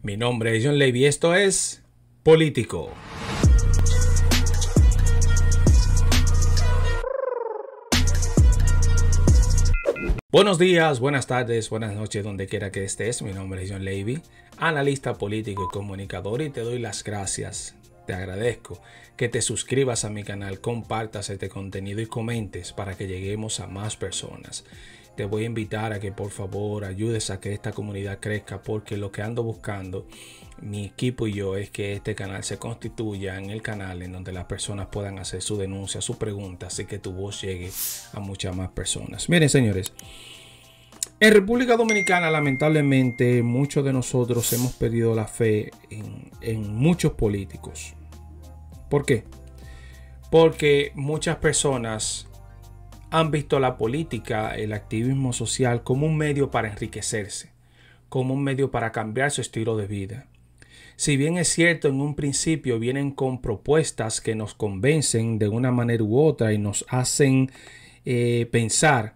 Mi nombre es John Levy, esto es Político. Buenos días, buenas tardes, buenas noches, donde quiera que estés. Mi nombre es John Levy, analista político y comunicador y te doy las gracias. Te agradezco que te suscribas a mi canal, compartas este contenido y comentes para que lleguemos a más personas te voy a invitar a que por favor ayudes a que esta comunidad crezca porque lo que ando buscando mi equipo y yo es que este canal se constituya en el canal en donde las personas puedan hacer su denuncia, su pregunta, así que tu voz llegue a muchas más personas. Miren señores, en República Dominicana lamentablemente muchos de nosotros hemos perdido la fe en muchos políticos. ¿Por qué? Porque muchas personas han visto la política, el activismo social como un medio para enriquecerse, como un medio para cambiar su estilo de vida. Si bien es cierto, en un principio vienen con propuestas que nos convencen de una manera u otra y nos hacen eh, pensar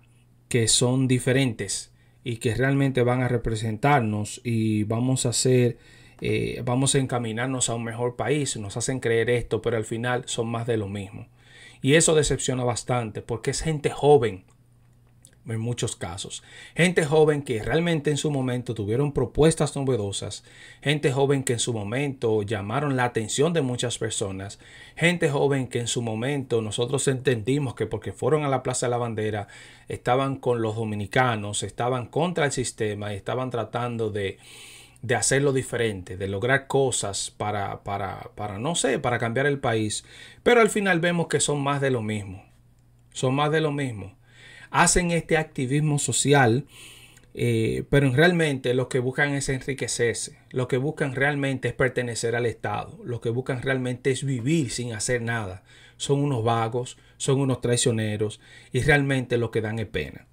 que son diferentes y que realmente van a representarnos y vamos a hacer, eh, vamos a encaminarnos a un mejor país, nos hacen creer esto, pero al final son más de lo mismo. Y eso decepciona bastante porque es gente joven en muchos casos. Gente joven que realmente en su momento tuvieron propuestas novedosas, gente joven que en su momento llamaron la atención de muchas personas, gente joven que en su momento nosotros entendimos que porque fueron a la Plaza de la Bandera estaban con los dominicanos, estaban contra el sistema y estaban tratando de de hacerlo diferente, de lograr cosas para, para, para, no sé, para cambiar el país. Pero al final vemos que son más de lo mismo. Son más de lo mismo. Hacen este activismo social, eh, pero realmente lo que buscan es enriquecerse. Lo que buscan realmente es pertenecer al Estado. Lo que buscan realmente es vivir sin hacer nada. Son unos vagos, son unos traicioneros y realmente lo que dan es pena.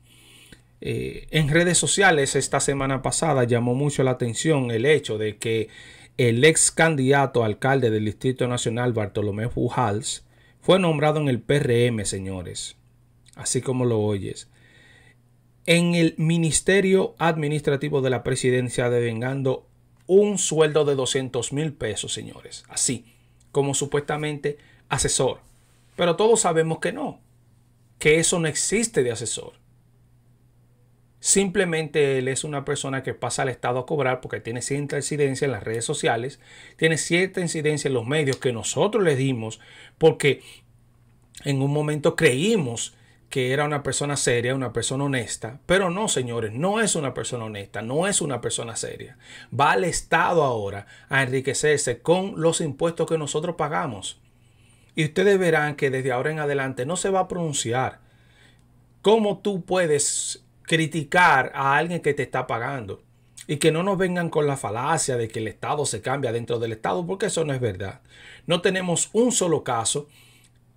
Eh, en redes sociales esta semana pasada llamó mucho la atención el hecho de que el ex candidato alcalde del Distrito Nacional Bartolomé Fujals, fue nombrado en el PRM, señores, así como lo oyes, en el Ministerio Administrativo de la Presidencia de Vengando, un sueldo de 200 mil pesos, señores, así como supuestamente asesor. Pero todos sabemos que no, que eso no existe de asesor Simplemente él es una persona que pasa al Estado a cobrar porque tiene cierta incidencia en las redes sociales, tiene cierta incidencia en los medios que nosotros le dimos porque en un momento creímos que era una persona seria, una persona honesta, pero no, señores, no es una persona honesta, no es una persona seria. Va al Estado ahora a enriquecerse con los impuestos que nosotros pagamos. Y ustedes verán que desde ahora en adelante no se va a pronunciar cómo tú puedes criticar a alguien que te está pagando. Y que no nos vengan con la falacia de que el Estado se cambia dentro del Estado, porque eso no es verdad. No tenemos un solo caso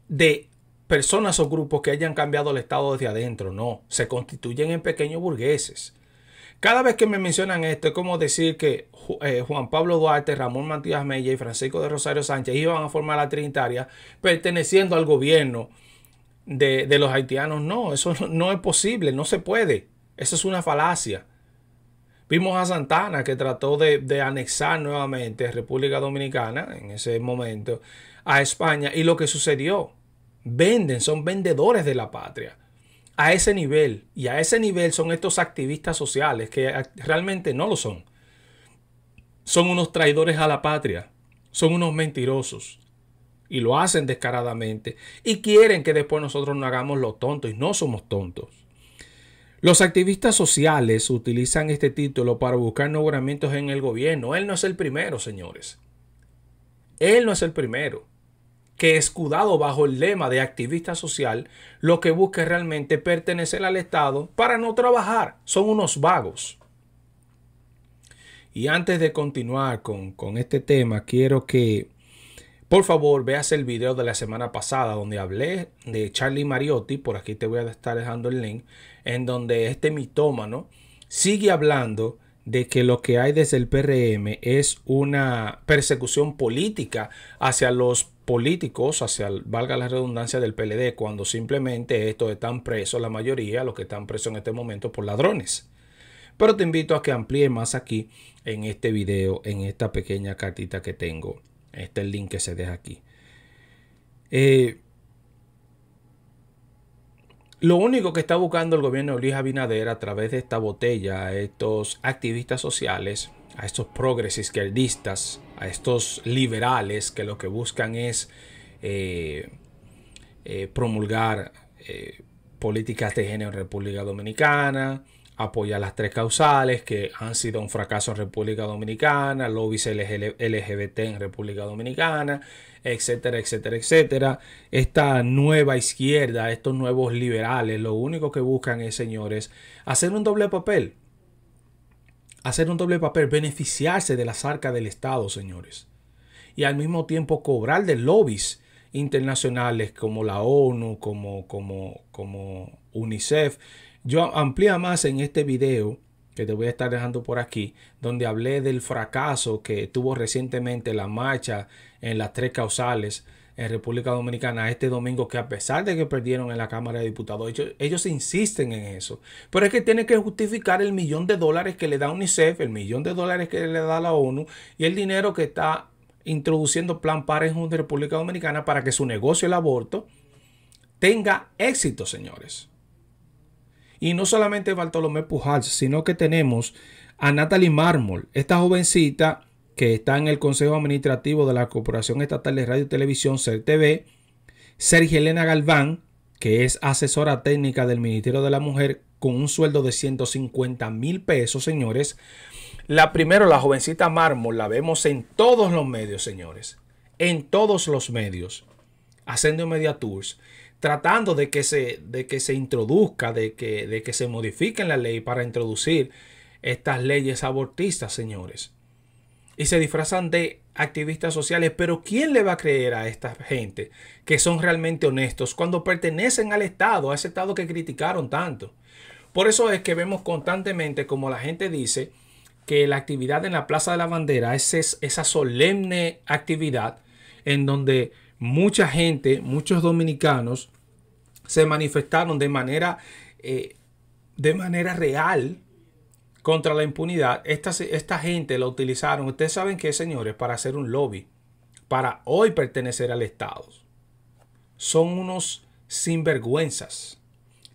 de personas o grupos que hayan cambiado el Estado desde adentro, no. Se constituyen en pequeños burgueses. Cada vez que me mencionan esto, es como decir que eh, Juan Pablo Duarte, Ramón Matías Mella y Francisco de Rosario Sánchez iban a formar la Trinitaria perteneciendo al gobierno de, los haitianos. No, eso no es posible, no se puede. Eso es una falacia. Vimos a Santana que trató de, de, anexar nuevamente República Dominicana en ese momento a España y lo que sucedió. Venden, son vendedores de la patria a ese nivel. Y a ese nivel son estos activistas sociales que realmente no lo son. Son unos traidores a la patria, son unos mentirosos, y lo hacen descaradamente y quieren que después nosotros no hagamos lo tonto y no somos tontos. Los activistas sociales utilizan este título para buscar nombramientos en el gobierno. Él no es el primero, señores. Él no es el primero que escudado bajo el lema de activista social, lo que busca realmente pertenecer al Estado para no trabajar. Son unos vagos. Y antes de continuar con este tema, quiero que por favor, veas el video de la semana pasada donde hablé de Charlie Mariotti, por aquí te voy a estar dejando el link, en donde este mitómano sigue hablando de que lo que hay desde el PRM es una persecución política hacia los políticos, hacia, valga la redundancia, del PLD, cuando simplemente estos están presos, la mayoría, los que están presos en este momento por ladrones. Pero te invito a que amplíe más aquí en este video, en esta pequeña cartita que tengo. Este es el link que se deja aquí. Eh, lo único que está buscando el gobierno de Luis Abinader a través de esta botella a estos activistas sociales, a estos progresistas izquierdistas, a estos liberales que lo que buscan es eh, eh, promulgar políticas de género en República Dominicana, apoya las tres causales que han sido un fracaso en República Dominicana, lobbies LGBT en República Dominicana, etcétera, etcétera, etcétera. Esta nueva izquierda, estos nuevos liberales, lo único que buscan es, señores, hacer un doble papel. Hacer un doble papel, beneficiarse de las arcas del Estado, señores. Y al mismo tiempo cobrar de lobbies internacionales como la ONU, como, como, como UNICEF, yo amplía más en este video que te voy a estar dejando por aquí, donde hablé del fracaso que tuvo recientemente la marcha en las tres causales en República Dominicana este domingo, que a pesar de que perdieron en la Cámara de Diputados, ellos, insisten en eso. Pero es que tienen que justificar el millón de dólares que le da UNICEF, el millón de dólares que le da la ONU y el dinero que está introduciendo Plan Pares en República Dominicana para que su negocio, el aborto, tenga éxito, señores. Y no solamente Bartolomé Pujals, sino que tenemos a Natalie Mármol, esta jovencita que está en el Consejo Administrativo de la Corporación Estatal de Radio y Televisión, CERTV, Sergio Elena Galván, que es asesora técnica del Ministerio de la Mujer, con un sueldo de 150 mil pesos, señores. La primero, la jovencita mármol, la vemos en todos los medios, señores. En todos los medios haciendo Media Tours, tratando de que se, de que se introduzca, de que, de que se modifiquen la ley para introducir estas leyes abortistas, señores. Y se disfrazan de activistas sociales, pero ¿quién le va a creer a esta gente que son realmente honestos cuando pertenecen al Estado, a ese Estado que criticaron tanto? Por eso es que vemos constantemente como la gente dice que la actividad en la Plaza de la Bandera es esa solemne actividad en donde mucha gente, muchos dominicanos, se manifestaron de manera, eh, de manera real contra la impunidad. Esta, esta gente la utilizaron, ustedes saben qué señores, para hacer un lobby, para hoy pertenecer al Estado. Son unos sinvergüenzas.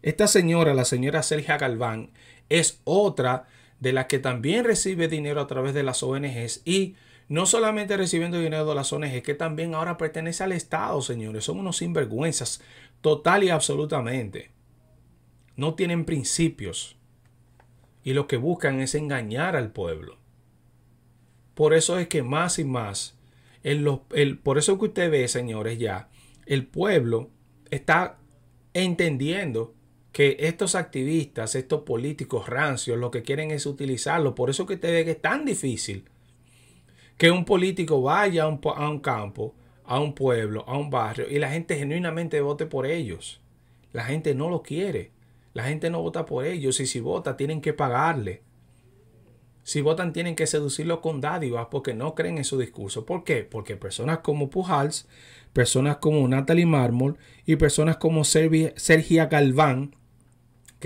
Esta señora, la señora Sergia Galván, es otra de las que también recibe dinero a través de las ONGs y no solamente recibiendo dinero de las es que también ahora pertenece al Estado, señores. Son unos sinvergüenzas, total y absolutamente. No tienen principios. Y lo que buscan es engañar al pueblo. Por eso es que más y más, por eso que usted ve, señores, ya, el pueblo está entendiendo que estos activistas, estos políticos rancios, lo que quieren es utilizarlo. Por eso que usted ve que es tan difícil que un político vaya a un, campo, a un pueblo, a un barrio y la gente genuinamente vote por ellos. La gente no lo quiere. La gente no vota por ellos y si vota tienen que pagarle. Si votan tienen que seducirlo con dádivas porque no creen en su discurso. ¿Por qué? Porque personas como Pujals, personas como Natalie Marmol y personas como Sergia Galván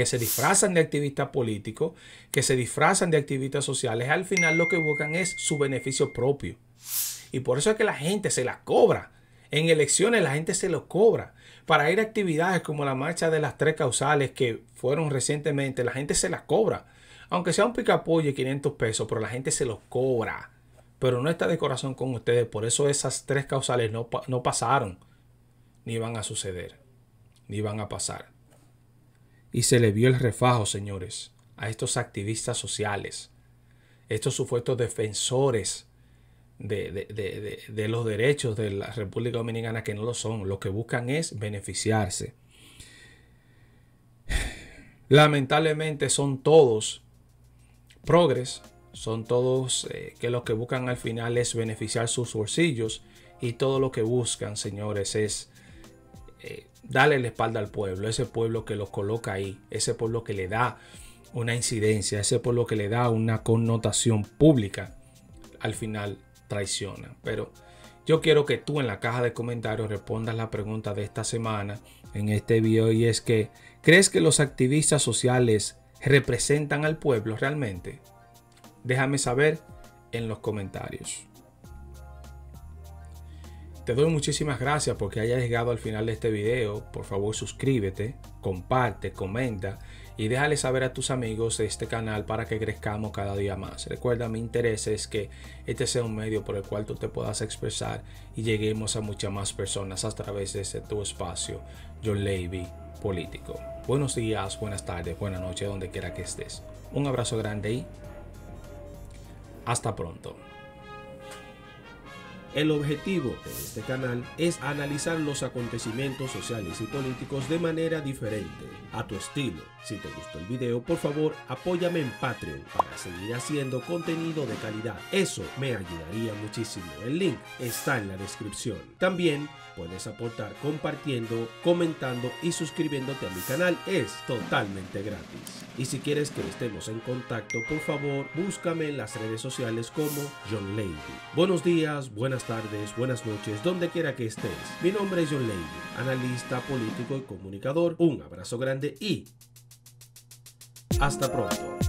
que se disfrazan de activistas políticos, que se disfrazan de activistas sociales, al final lo que buscan es su beneficio propio. Y por eso es que la gente se la cobra. En elecciones la gente se los cobra. Para ir a actividades como la marcha de las tres causales que fueron recientemente, la gente se las cobra. Aunque sea un picapollo de 500 pesos, pero la gente se los cobra. Pero no está de corazón con ustedes. Por eso esas tres causales no, no pasaron. Ni van a suceder. Ni van a pasar. Y se le vio el refajo, señores, a estos activistas sociales, estos supuestos defensores de, los derechos de la República Dominicana que no lo son. Lo que buscan es beneficiarse. Lamentablemente son todos progres, son todos eh, que lo que buscan al final es beneficiar sus bolsillos y todo lo que buscan, señores, es Dale la espalda al pueblo, ese pueblo que los coloca ahí, ese pueblo que le da una incidencia, ese pueblo que le da una connotación pública, al final traiciona. Pero yo quiero que tú en la caja de comentarios respondas la pregunta de esta semana en este video y es que, ¿crees que los activistas sociales representan al pueblo realmente? Déjame saber en los comentarios. Te doy muchísimas gracias porque hayas llegado al final de este video. Por favor suscríbete, comparte, comenta y déjale saber a tus amigos de este canal para que crezcamos cada día más. Recuerda, mi interés es que este sea un medio por el cual tú te puedas expresar y lleguemos a muchas más personas a través de este tu espacio, John Levy Político. Buenos días, buenas tardes, buenas noches, donde quiera que estés. Un abrazo grande y hasta pronto. El objetivo de este canal es analizar los acontecimientos sociales y políticos de manera diferente, a tu estilo. Si te gustó el video, por favor, apóyame en Patreon para seguir haciendo contenido de calidad. Eso me ayudaría muchísimo. El link está en la descripción. También puedes aportar compartiendo, comentando y suscribiéndote a mi canal. Es totalmente gratis. Y si quieres que estemos en contacto, por favor, búscame en las redes sociales como John Lady. Buenos días, buenas tardes, buenas noches, donde quiera que estés. Mi nombre es John Lady, analista político y comunicador. Un abrazo grande y hasta pronto.